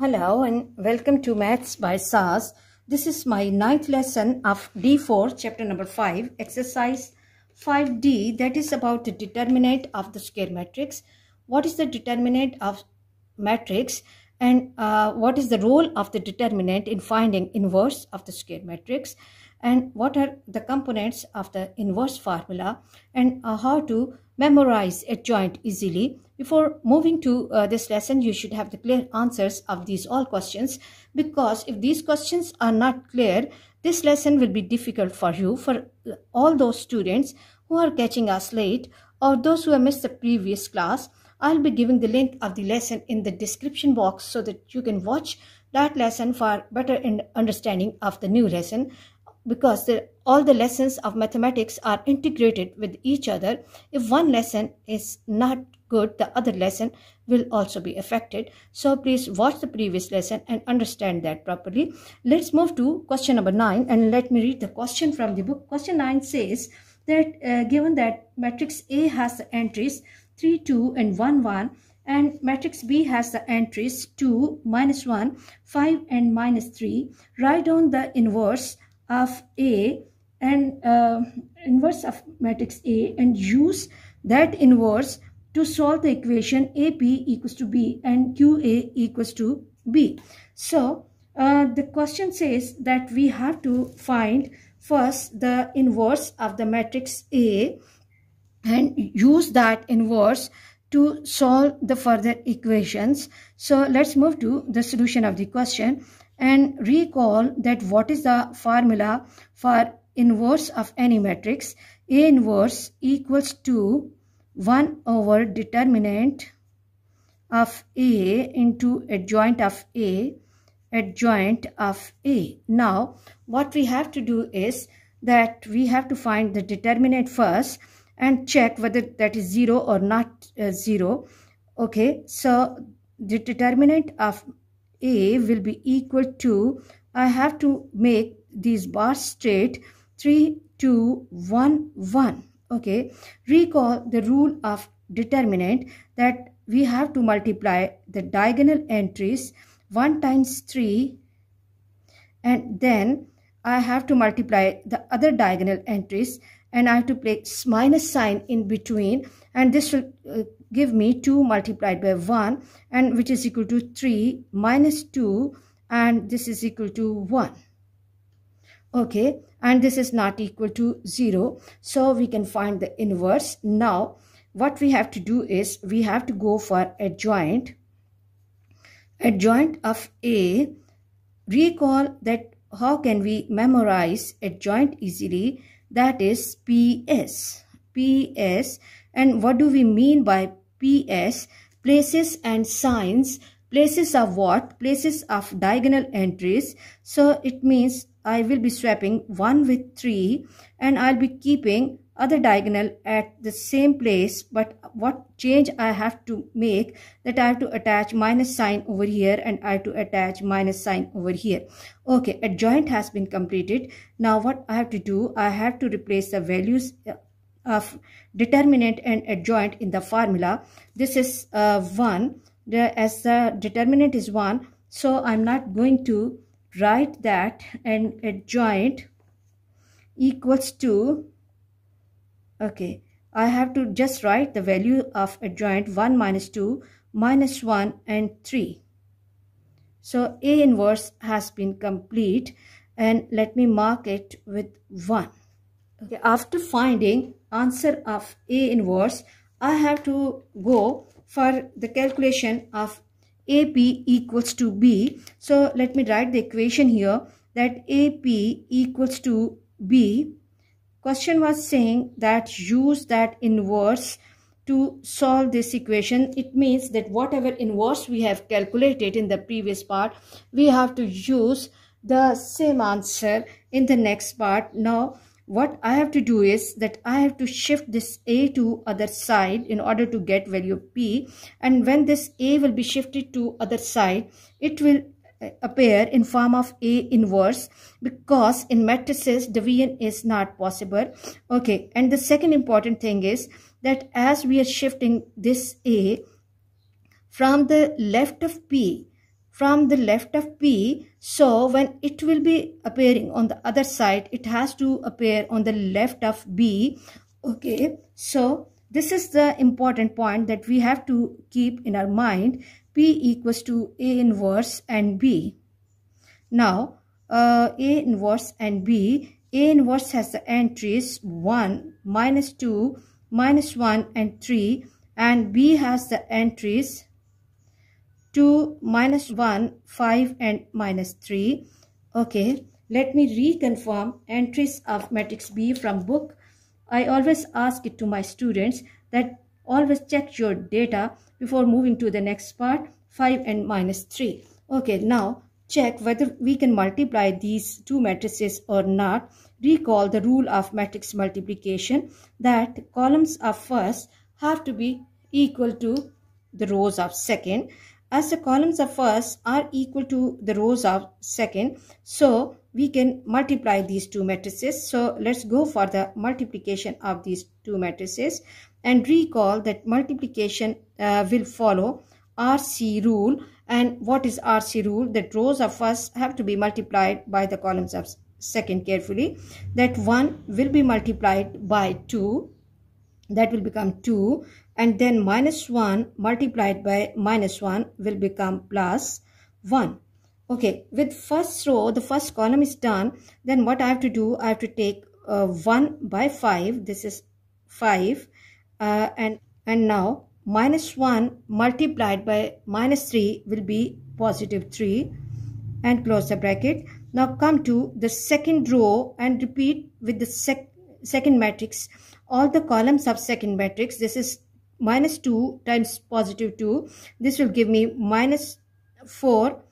Hello and welcome to Maths by SAS. This is my ninth lesson of D4 chapter number 5 exercise 5D that is about the determinant of the square matrix. What is the determinant of matrix and uh, what is the role of the determinant in finding inverse of the square matrix and what are the components of the inverse formula and uh, how to memorize a joint easily. Before moving to uh, this lesson, you should have the clear answers of these all questions because if these questions are not clear, this lesson will be difficult for you, for uh, all those students who are catching us late or those who have missed the previous class. I'll be giving the link of the lesson in the description box so that you can watch that lesson for better understanding of the new lesson because the, all the lessons of mathematics are integrated with each other. If one lesson is not good, the other lesson will also be affected. So please watch the previous lesson and understand that properly. Let's move to question number 9 and let me read the question from the book. Question 9 says that uh, given that matrix A has the entries 3, 2 and 1, 1 and matrix B has the entries 2, minus 1, 5 and minus 3, write down the inverse of A and uh, inverse of matrix A and use that inverse to solve the equation AP equals to B and QA equals to B. So, uh, the question says that we have to find first the inverse of the matrix A and use that inverse to solve the further equations. So, let's move to the solution of the question and recall that what is the formula for inverse of any matrix A inverse equals to 1 over determinant of A into adjoint of A adjoint of A. Now what we have to do is that we have to find the determinant first and check whether that is 0 or not uh, 0. Okay, so the determinant of a will be equal to, I have to make these bars straight, 3, 2, 1, 1. Okay, recall the rule of determinant that we have to multiply the diagonal entries 1 times 3 and then I have to multiply the other diagonal entries and I have to place minus sign in between and this will uh, give me 2 multiplied by 1 and which is equal to 3 minus 2 and this is equal to 1 okay and this is not equal to 0 so we can find the inverse now what we have to do is we have to go for adjoint adjoint of a recall that how can we memorize a joint easily that is PS. PS and what do we mean by PS? Places and signs. Places are what? Places of diagonal entries. So it means I will be swapping 1 with 3 and I'll be keeping other diagonal at the same place but what change I have to make that I have to attach minus sign over here and I have to attach minus sign over here okay a joint has been completed now what I have to do I have to replace the values uh, of determinant and adjoint in the formula this is uh, 1 the, as the determinant is 1 so I'm not going to write that and adjoint equals to Okay, I have to just write the value of adjoint 1 minus 2, minus 1 and 3. So A inverse has been complete and let me mark it with 1. Okay, after finding answer of A inverse, I have to go for the calculation of AP equals to B. So let me write the equation here that AP equals to B Question was saying that use that inverse to solve this equation. It means that whatever inverse we have calculated in the previous part, we have to use the same answer in the next part. Now, what I have to do is that I have to shift this A to other side in order to get value P and when this A will be shifted to other side it will appear in form of A inverse because in matrices division is not possible. Okay, and the second important thing is that as we are shifting this A from the left of P, from the left of P, so when it will be appearing on the other side, it has to appear on the left of B. Okay, so this is the important point that we have to keep in our mind. P equals to A inverse and B. Now, uh, A inverse and B. A inverse has the entries 1, minus 2, minus 1 and 3. And B has the entries 2, minus 1, 5 and minus 3. Okay, let me reconfirm entries of matrix B from book I always ask it to my students that always check your data before moving to the next part 5 and minus 3. Okay, now check whether we can multiply these two matrices or not. Recall the rule of matrix multiplication that columns of first have to be equal to the rows of second. As the columns of first are equal to the rows of second, so we can multiply these two matrices. So let's go for the multiplication of these two matrices and recall that multiplication uh, will follow RC rule and what is RC rule that rows of first have to be multiplied by the columns of second carefully that 1 will be multiplied by 2 that will become 2 and then minus 1 multiplied by minus 1 will become plus 1 okay with first row the first column is done then what I have to do I have to take uh, 1 by 5 this is 5 uh, and and now minus 1 multiplied by minus 3 will be positive 3 and close the bracket now come to the second row and repeat with the sec second matrix all the columns of second matrix this is minus 2 times positive 2 this will give me minus 4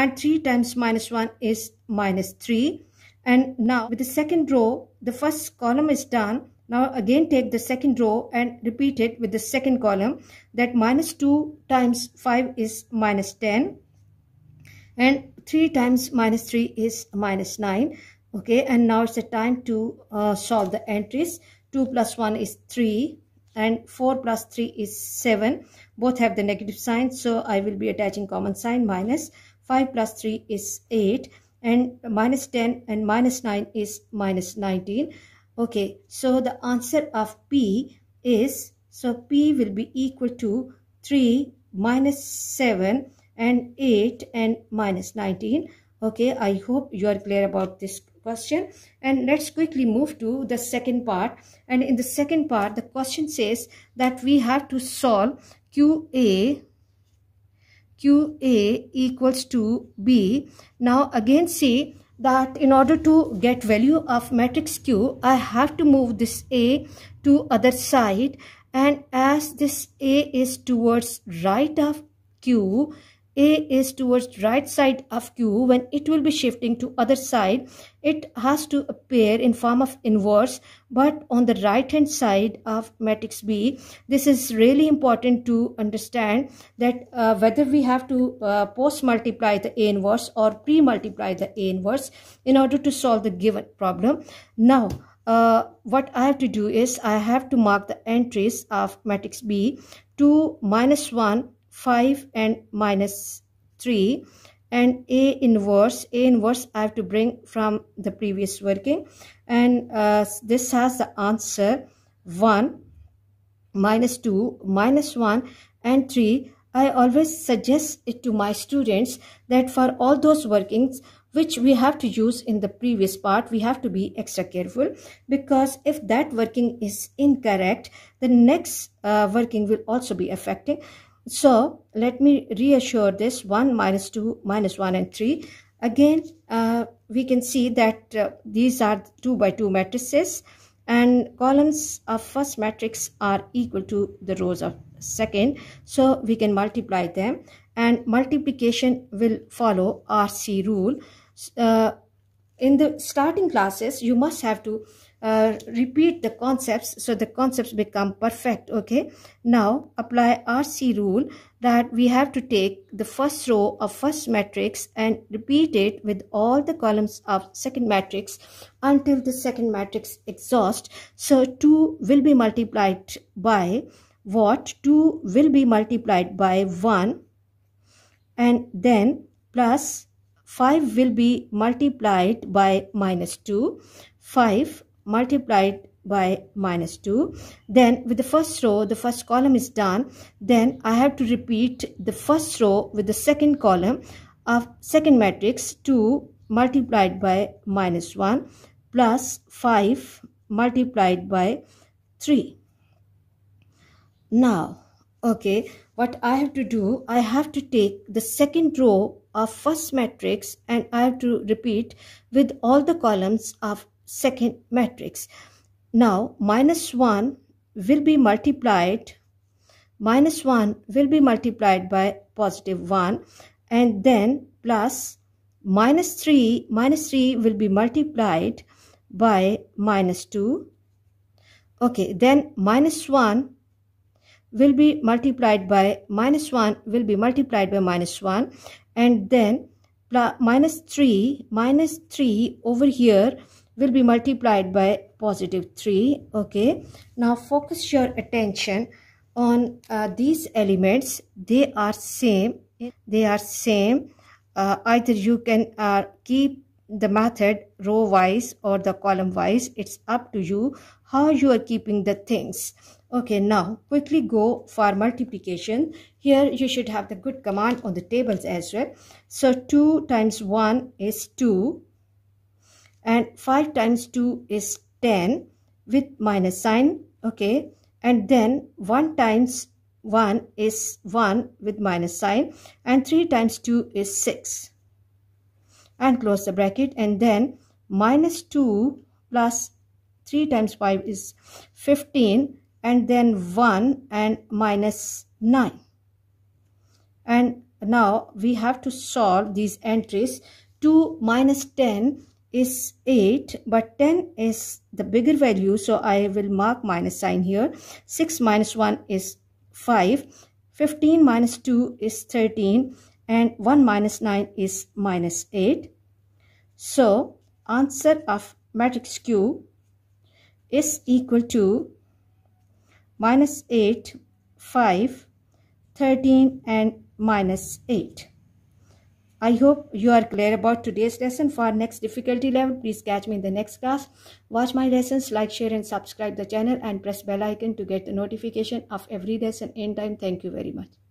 and 3 times minus 1 is minus 3 and now with the second row the first column is done now again take the second row and repeat it with the second column that minus 2 times 5 is minus 10 and 3 times minus 3 is minus 9 okay and now it's the time to uh, solve the entries 2 plus 1 is 3 and 4 plus 3 is 7 both have the negative sign so I will be attaching common sign minus minus 5 plus 3 is 8 and minus 10 and minus 9 is minus 19. Okay, so the answer of P is, so P will be equal to 3 minus 7 and 8 and minus 19. Okay, I hope you are clear about this question. And let's quickly move to the second part. And in the second part, the question says that we have to solve QA QA equals to B. Now again say that in order to get value of matrix Q, I have to move this A to other side and as this A is towards right of Q, a is towards right side of Q, when it will be shifting to other side, it has to appear in form of inverse, but on the right hand side of matrix B. This is really important to understand that uh, whether we have to uh, post multiply the A inverse or pre multiply the A inverse in order to solve the given problem. Now, uh, what I have to do is I have to mark the entries of matrix B 2 minus 1 5 and minus 3 and A inverse, A inverse I have to bring from the previous working and uh, this has the answer 1 minus 2 minus 1 and 3 I always suggest it to my students that for all those workings which we have to use in the previous part, we have to be extra careful because if that working is incorrect, the next uh, working will also be affecting. So let me reassure this 1 minus 2 minus 1 and 3. Again, uh, we can see that uh, these are 2 by 2 matrices and columns of first matrix are equal to the rows of second. So we can multiply them and multiplication will follow RC rule. Uh, in the starting classes you must have to uh, repeat the concepts so the concepts become perfect okay now apply RC rule that we have to take the first row of first matrix and repeat it with all the columns of second matrix until the second matrix exhaust so 2 will be multiplied by what 2 will be multiplied by 1 and then plus 5 will be multiplied by minus 2. 5 multiplied by minus 2. Then with the first row, the first column is done. Then I have to repeat the first row with the second column of second matrix 2 multiplied by minus 1 plus 5 multiplied by 3. Now, okay, what I have to do, I have to take the second row of first matrix and I have to repeat with all the columns of second matrix. Now minus 1 will be multiplied minus 1 will be multiplied by positive 1 and then plus minus 3 minus 3 will be multiplied by minus 2 okay then minus 1 will be multiplied by minus 1 will be multiplied by minus 1 and then minus 3 minus 3 over here will be multiplied by positive 3 okay now focus your attention on uh, these elements they are same they are same uh, either you can uh, keep the method row wise or the column wise it's up to you how you are keeping the things Okay, now quickly go for multiplication. Here you should have the good command on the tables as well. So 2 times 1 is 2 and 5 times 2 is 10 with minus sign. Okay, and then 1 times 1 is 1 with minus sign and 3 times 2 is 6 and close the bracket and then minus 2 plus 3 times 5 is 15 and then 1 and minus 9 and now we have to solve these entries 2 minus 10 is 8 but 10 is the bigger value so I will mark minus sign here 6 minus 1 is 5 15 minus 2 is 13 and 1 minus 9 is minus 8 so answer of matrix Q is equal to minus 8, 5, 13 and minus 8. I hope you are clear about today's lesson. For next difficulty level, please catch me in the next class. Watch my lessons, like, share and subscribe the channel and press bell icon to get the notification of every lesson in time. Thank you very much.